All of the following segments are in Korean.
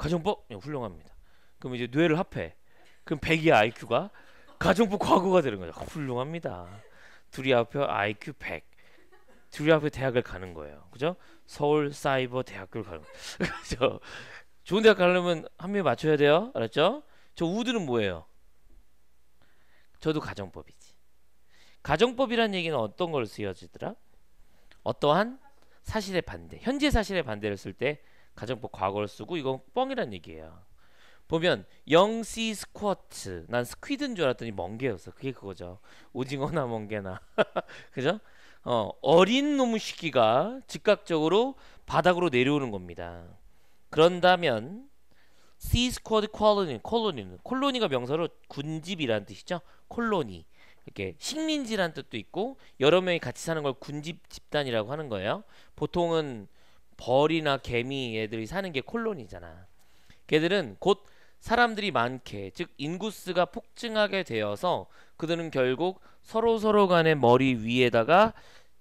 가정법 예, 훌륭합니다. 그럼 이제 뇌를 합해. 그럼 100이야 IQ가 가정법 과거가 되는 거죠. 훌륭합니다. 둘이 합해 IQ 100. 둘이 합해 대학을 가는 거예요. 그죠? 서울 사이버 대학교를 가는 거죠 좋은 대학 가려면 한 명이 맞춰야 돼요. 알았죠? 저 우드는 뭐예요? 저도 가정법이지. 가정법이란 얘기는 어떤 걸 쓰여지더라? 어떠한 사실의 반대, 현재 사실의 반대를 쓸때 가정법 과거를 쓰고 이건 뻥이란 얘기예요. 보면 영시 스쿼트 난 스퀴드인 줄 알았더니 멍게였어. 그게 그거죠. 오징어나 멍게나 그죠? 어, 어린 놈의 시기가 즉각적으로 바닥으로 내려오는 겁니다. 그런다면 시 스쿼드 콜로니 콜로니는 콜로니가 명사로 군집이라는 뜻이죠. 콜로니 이렇게 식민지라는 뜻도 있고 여러 명이 같이 사는 걸 군집 집단이라고 하는 거예요. 보통은 벌이나 개미 애들이 사는 게 콜론이잖아. 걔들은 곧 사람들이 많게 즉 인구수가 폭증하게 되어서 그들은 결국 서로 서로 간의 머리 위에다가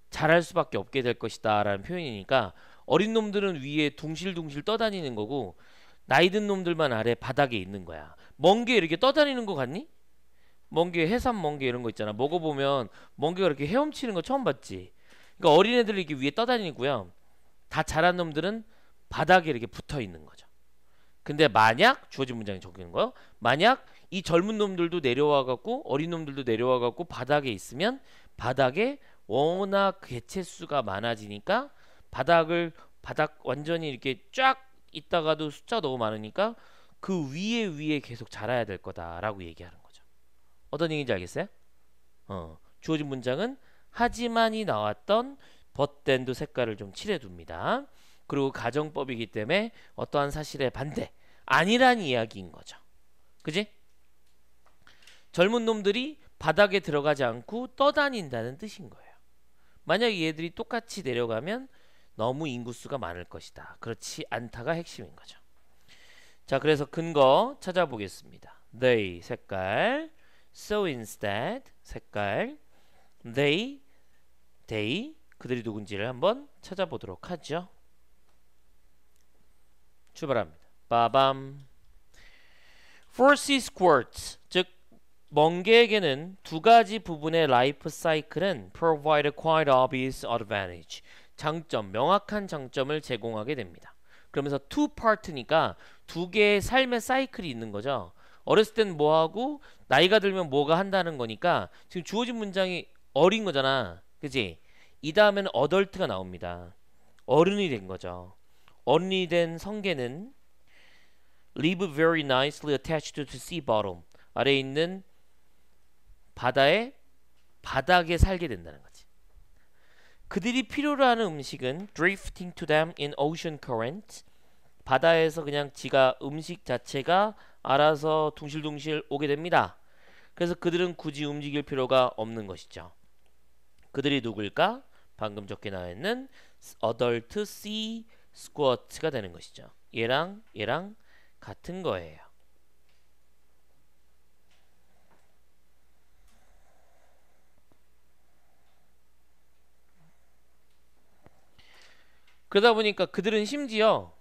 자랄 수밖에 없게 될 것이다 라는 표현이니까 어린 놈들은 위에 둥실둥실 떠다니는 거고 나이 든 놈들만 아래 바닥에 있는 거야 멍게 이렇게 떠다니는 거 같니? 멍게 해삼 멍게 이런 거 있잖아 먹어보면 멍게가 이렇게 헤엄치는 거 처음 봤지 그러니까 어린애들이 이렇게 위에 떠다니고요 다 자란 놈들은 바닥에 이렇게 붙어 있는 거죠. 근데 만약 주어진 문장이 적용인 거요. 만약 이 젊은 놈들도 내려와 갖고 어린 놈들도 내려와 갖고 바닥에 있으면 바닥에 워낙 개체수가 많아지니까 바닥을 바닥 완전히 이렇게 쫙 있다가도 숫자 너무 많으니까 그 위에 위에 계속 자라야 될 거다라고 얘기하는 거죠. 어떤 얘기인지 알겠어요? 어, 주어진 문장은 하지만이 나왔던 버댄도 색깔을 좀 칠해둡니다. 그리고 가정법이기 때문에 어떠한 사실에 반대 아니란 이야기인 거죠. 그지? 젊은 놈들이 바닥에 들어가지 않고 떠다닌다는 뜻인 거예요. 만약 얘들이 똑같이 내려가면 너무 인구수가 많을 것이다. 그렇지 않다가 핵심인 거죠. 자, 그래서 근거 찾아보겠습니다. They 색깔, so instead 색깔, they they 그들이 누군지를 한번 찾아보도록 하죠. 출발합니다. 빠밤 Forcy squirts, 즉 멍게에게는 두 가지 부분의 라이프 사이클은 provide quite obvious advantage, 장점, 명확한 장점을 제공하게 됩니다. 그러면서 two part니까 두 개의 삶의 사이클이 있는 거죠. 어렸을 땐 뭐하고 나이가 들면 뭐가 한다는 거니까 지금 주어진 문장이 어린 거잖아. 그지? 이 다음에는 어덜트가 나옵니다. 어른이 된 거죠. 어른이 된 성게는 live very nicely attached to sea bottom 아래에 있는 바다의 바닥에 살게 된다는 거지. 그들이 필요로 하는 음식은 drifting to them in ocean current 바다에서 그냥 지가 음식 자체가 알아서 둥실둥실 오게 됩니다. 그래서 그들은 굳이 움직일 필요가 없는 것이죠. 그들이 누굴까? 방금 적게 나와 있는 adult C squat가 되는 것이죠. 얘랑 얘랑 같은 거예요. 그러다 보니까 그들은 심지어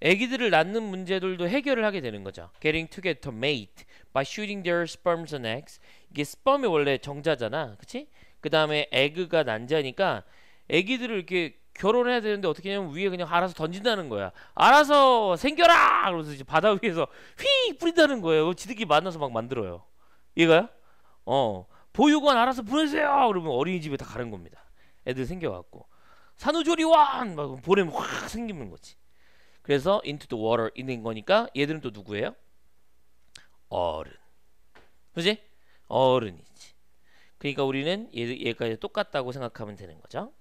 애기들을 낳는 문제들도 해결을 하게 되는 거죠. Getting together mate by shooting their sperms and eggs. 이게 sperm이 원래 정자잖아, 그렇지? 그 다음에 에그가 난자니까 애기들을 이렇게 결혼해야 되는데 어떻게 하냐면 위에 그냥 알아서 던진다는 거야. 알아서 생겨라! 그러면서 이제 바다 위에서 휙 뿌린다는 거예요. 지들끼리 만나서 막 만들어요. 이거야? 어. 보육원 알아서 보내세요! 그러면 어린이집에 다 가는 겁니다. 애들 생겨갖고. 산후조리원! 막 보내면 확 생기는 거지. 그래서 into the water 있는 거니까 얘들은 또 누구예요? 어른. 그지? 어른이지. 그러니까 우리는 얘, 까지 똑같다고 생각하면 되는 거죠.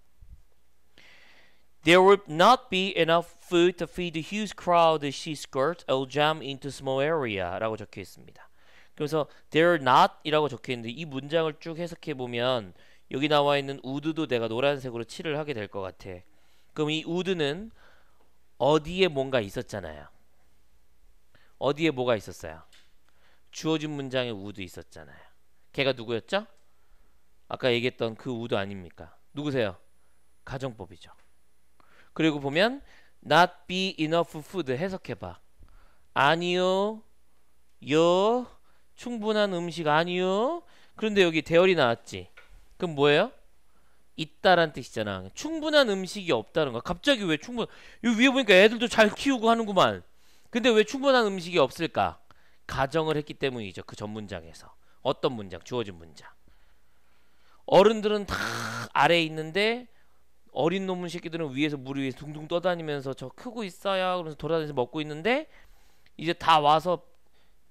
There would not be enough food to feed the huge crowd s h e skirts El Jam into small area라고 적혀 있습니다. 그래서 there not이라고 적혀 있는데 이 문장을 쭉 해석해 보면 여기 나와 있는 우드도 내가 노란색으로 칠을 하게 될 것 같아. 그럼 이 우드는 어디에 뭔가 있었잖아요. 어디에 뭐가 있었어요? 주어진 문장에 우드 있었잖아요. 걔가 누구였죠? 아까 얘기했던 그 우드 아닙니까? 누구세요? 가정법이죠. 그리고 보면 not be enough food 해석해봐. 아니요. 요 충분한 음식 아니요. 그런데 여기 대열이 나왔지. 그럼 뭐예요? 있다란 뜻이잖아. 충분한 음식이 없다는 거야. 갑자기 왜 충분? 여기 위에 보니까 애들도 잘 키우고 하는구만. 근데 왜 충분한 음식이 없을까? 가정을 했기 때문이죠. 그 전 문장에서 어떤 문장? 주어진 문장. 어른들은 다 아래에 있는데 어린 놈은 새끼들은 위에서 물 위에서 둥둥 떠다니면서 저 크고 있어요 그러면서 돌아다니면서 먹고 있는데 이제 다 와서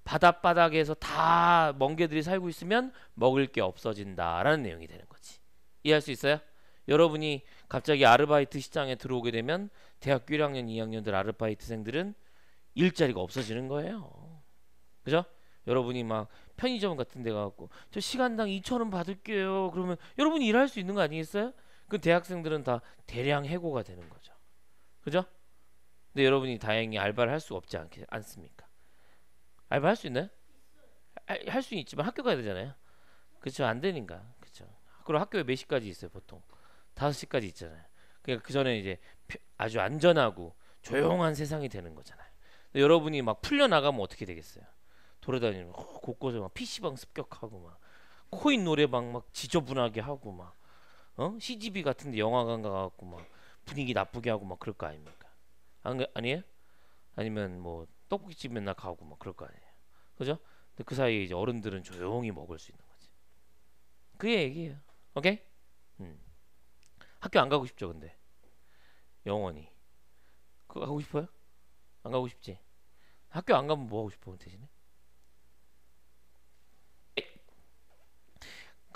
바닷바닥에서 다 멍게들이 살고 있으면 먹을 게 없어진다라는 내용이 되는 거지 이해할 수 있어요? 여러분이 갑자기 아르바이트 시장에 들어오게 되면 대학교 1학년 2학년들 아르바이트생들은 일자리가 없어지는 거예요 그죠? 여러분이 막 편의점 같은 데 가갖고 저 시간당 2천원 받을게요. 그러면 여러분이 일할 수 있는 거 아니겠어요? 그 대학생들은 다 대량 해고가 되는 거죠. 그죠? 근데 여러분이 다행히 알바를 할 수 없지 않, 않습니까? 알바 할 수 있나요? 할수 있지만 학교 가야 되잖아요. 그렇죠? 안 되니까. 그렇죠? 그럼 학교에 몇 시까지 있어요, 보통? 5시까지 있잖아요. 그러니까 그 전에 이제 아주 안전하고 조용한 세상이 되는 거잖아요. 여러분이 막 풀려 나가면 어떻게 되겠어요? 돌아다니는 그 곳곳에 막 PC방 습격하고 막 코인 노래방 막 지저분하게 하고 막 어? CGV 같은 데 영화관 가 갖고 막 분위기 나쁘게 하고 막 그럴 거 아닙니까? 안, 그, 아니에요? 아니면 뭐떡볶이집 맨날 가고 막 그럴 거 아니에요. 그죠? 근데 그 사이에 이제 어른들은 조용히 먹을 수 있는 거지. 그게 얘기예요. 오케이? 음. 학교 안 가고 싶죠, 근데. 영원히. 그거 가고 싶어요? 안 가고 싶지. 학교 안 가면 뭐 하고 싶어 대신에?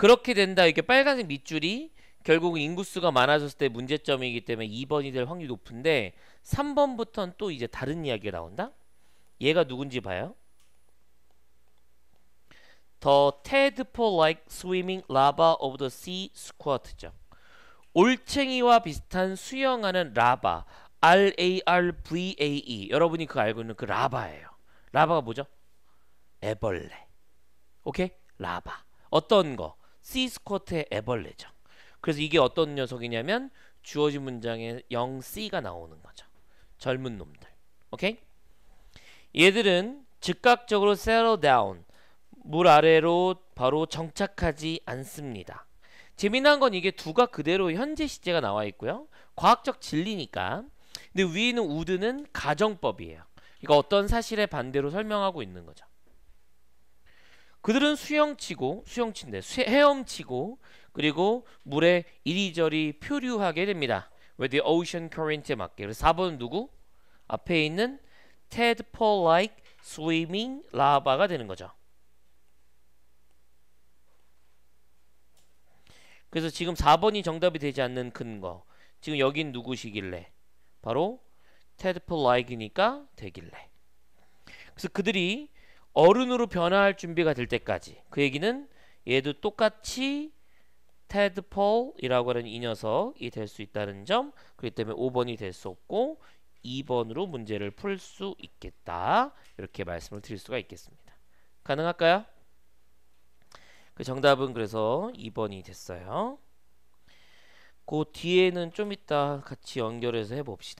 그렇게 된다. 이렇게 빨간색 밑줄이 결국 인구수가 많아졌을 때 문제점이기 때문에 2번이 될 확률이 높은데 3번부터는 또 이제 다른 이야기가 나온다. 얘가 누군지 봐요. The tadpole-like swimming lava of the sea squat죠. 올챙이와 비슷한 수영하는 라바 R-A-R-V-A-E 여러분이 그 알고 있는 그 라바예요. 라바가 뭐죠? 애벌레 오케이? 라바 어떤 거? C 스쿼트의 애벌레죠. 그래서 이게 어떤 녀석이냐면 주어진 문장에 영 c 가 나오는 거죠. 젊은 놈들. 오케이? 얘들은 즉각적으로 settle down, 물 아래로 바로 정착하지 않습니다. 재미난 건 이게 두가 그대로 현재 시제가 나와 있고요. 과학적 진리니까. 근데 위에는 우드는 가정법이에요. 그러니까 어떤 사실의 반대로 설명하고 있는 거죠. 그들은 수영치고 수영친데 헤엄치고 그리고 물에 이리저리 표류하게 됩니다. w h e ocean current에 맞게. 그래서 4번은 누구? 앞에 있는 tadpole-like swimming lava가 되는 거죠. 그래서 지금 4번이 정답이 되지 않는 근거. 지금 여긴 누구시길래? 바로 테드폴 라이기니까 되길래. 그래서 그들이 어른으로 변화할 준비가 될 때까지 그 얘기는 얘도 똑같이 테드 폴이라고 하는 이 녀석이 될 수 있다는 점 그렇기 때문에 5번이 될 수 없고 2번으로 문제를 풀 수 있겠다 이렇게 말씀을 드릴 수가 있겠습니다 가능할까요? 그 정답은 그래서 2번이 됐어요 그 뒤에는 좀 이따 같이 연결해서 해봅시다